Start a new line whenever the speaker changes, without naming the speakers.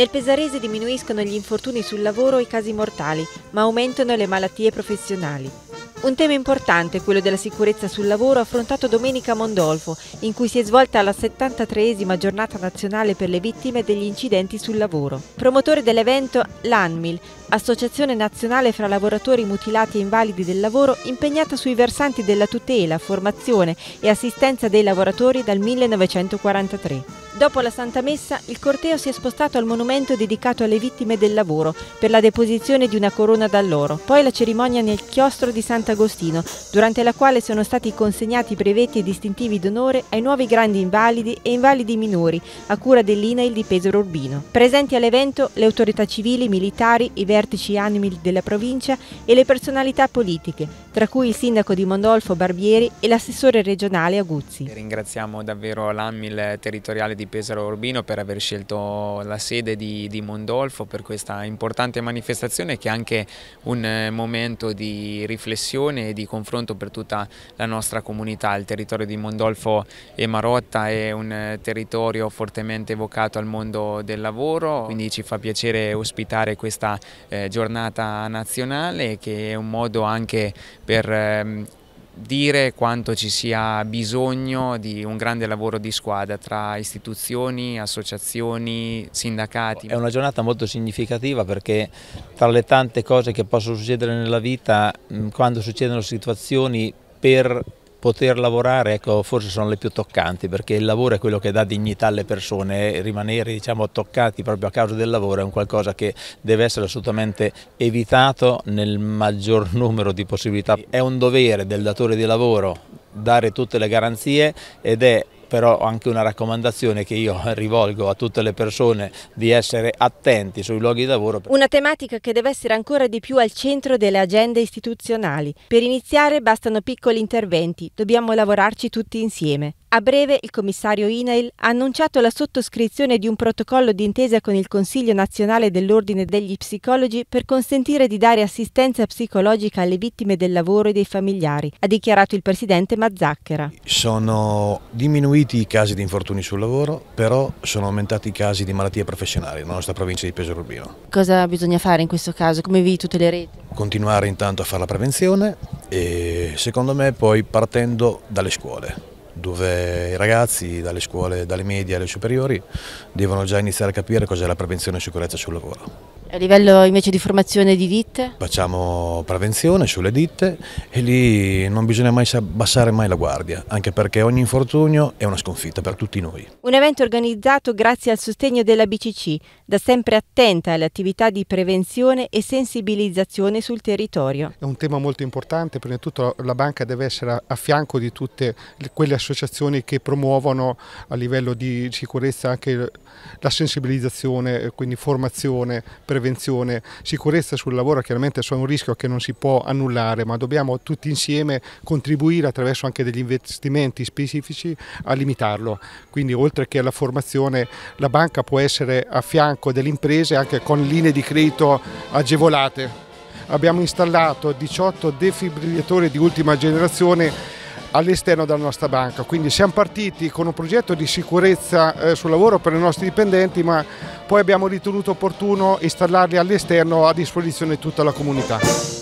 Nel Pesarese diminuiscono gli infortuni sul lavoro e i casi mortali, ma aumentano le malattie professionali. Un tema importante è quello della sicurezza sul lavoro affrontato domenica a Mondolfo, in cui si è svolta la 73esima giornata nazionale per le vittime degli incidenti sul lavoro. Promotore dell'evento l'ANMIL, Associazione Nazionale fra Lavoratori Mutilati e Invalidi del Lavoro, impegnata sui versanti della tutela, formazione e assistenza dei lavoratori dal 1943. Dopo la Santa Messa, il corteo si è spostato al monumento dedicato alle vittime del lavoro per la deposizione di una corona d'alloro, poi la cerimonia nel chiostro di Santa Sant'Agostino, durante la quale sono stati consegnati brevetti e distintivi d'onore ai nuovi grandi invalidi e invalidi minori, a cura dell'INAIL di Pesaro Urbino. Presenti all'evento le autorità civili, militari, i vertici animi della provincia e le personalità politiche, tra cui il sindaco di Mondolfo Barbieri e l'assessore regionale Aguzzi.
Ringraziamo davvero l'AMIL territoriale di Pesaro Urbino per aver scelto la sede di, di Mondolfo per questa importante manifestazione che è anche un eh, momento di riflessione collaborazione e di confronto per tutta la nostra comunità. Il territorio di Mondolfo e Marotta è un eh, territorio fortemente evocato al mondo del lavoro, quindi ci fa piacere ospitare questa eh, giornata nazionale che è un modo anche per ehm, dire quanto ci sia bisogno di un grande lavoro di squadra tra istituzioni, associazioni,
sindacati. È una giornata molto significativa perché tra le tante cose che possono succedere nella vita, quando succedono situazioni per poter lavorare ecco, forse sono le più toccanti perché il lavoro è quello che dà dignità alle persone, e rimanere diciamo, toccati proprio a causa del lavoro è un qualcosa che deve essere assolutamente evitato nel maggior numero di possibilità. È un dovere del datore di lavoro dare tutte le garanzie ed è però anche una raccomandazione che io rivolgo a tutte le persone di essere attenti sui luoghi di lavoro.
Una tematica che deve essere ancora di più al centro delle agende istituzionali. Per iniziare bastano piccoli interventi, dobbiamo lavorarci tutti insieme. A breve il commissario Inail ha annunciato la sottoscrizione di un protocollo d'intesa con il Consiglio nazionale dell'Ordine degli Psicologi per consentire di dare assistenza psicologica alle vittime del lavoro e dei familiari, ha dichiarato il presidente Mazzacchera.
Sono diminuiti i casi di infortuni sul lavoro, però sono aumentati i casi di malattie professionali nella nostra provincia di Pesaro Urbino.
Cosa bisogna fare in questo caso? Come vi tutelerete?
Continuare intanto a fare la prevenzione e secondo me poi partendo dalle scuole dove i ragazzi dalle scuole, dalle medie alle superiori devono già iniziare a capire cos'è la prevenzione e sicurezza sul lavoro.
A livello invece di formazione di ditte?
Facciamo prevenzione sulle ditte e lì non bisogna mai abbassare mai la guardia, anche perché ogni infortunio è una sconfitta per tutti noi.
Un evento organizzato grazie al sostegno della BCC, da sempre attenta alle attività di prevenzione e
sensibilizzazione sul territorio. È un tema molto importante, prima di tutto la banca deve essere a fianco di tutte quelle associazioni che promuovono a livello di sicurezza anche la sensibilizzazione, quindi formazione, prevenzione prevenzione, sicurezza sul lavoro chiaramente sono un rischio che non si può annullare, ma dobbiamo tutti insieme contribuire attraverso anche degli investimenti specifici a limitarlo. Quindi oltre che alla formazione la banca può essere a fianco delle imprese anche con linee di credito agevolate. Abbiamo installato 18 defibrillatori di ultima generazione all'esterno della nostra banca. Quindi siamo partiti con un progetto di sicurezza eh, sul lavoro per i nostri dipendenti, ma poi abbiamo ritenuto opportuno installarli all'esterno a disposizione di tutta la comunità.